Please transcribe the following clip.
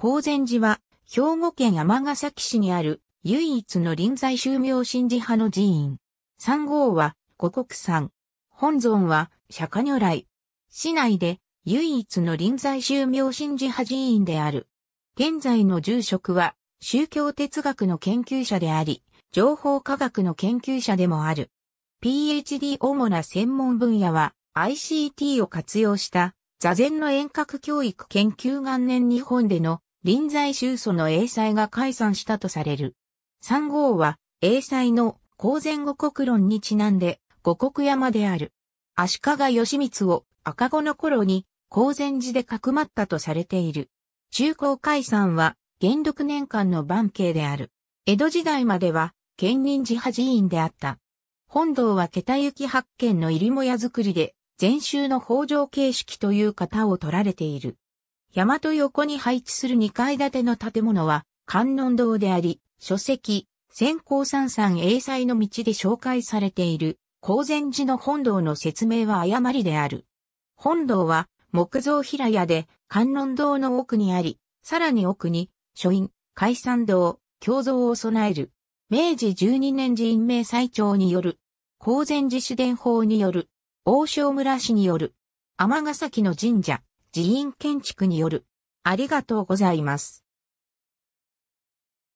高禅寺は、兵庫県ヶ崎市にある、唯一の臨済宗明神寺派の寺院。三号は、五国山。本尊は、釈迦如来。市内で、唯一の臨済宗明神寺派寺院である。現在の住職は、宗教哲学の研究者であり、情報科学の研究者でもある。PhD 主な専門分野は、ICT を活用した、座禅の遠隔教育研究元年日本での臨済宗祖の英才が解散したとされる。三号は、英才の公然五国論にちなんで、五国山である。足利義満を赤子の頃に公然寺でかくまったとされている。中高解散は、元禄年間の番慶である。江戸時代までは、県人寺派寺院であった。本堂は桁行き発見の入りもや作りで、禅宗の北条形式という型を取られている。山と横に配置する2階建ての建物は観音堂であり、書籍、先行三三英才の道で紹介されている、公禅寺の本堂の説明は誤りである。本堂は木造平屋で観音堂の奥にあり、さらに奥に、書院、解散堂、共像を備える。明治12年院名最長による、公禅寺主伝法による、大正村氏による、天ヶ崎の神社、寺院建築による。ありがとうございます。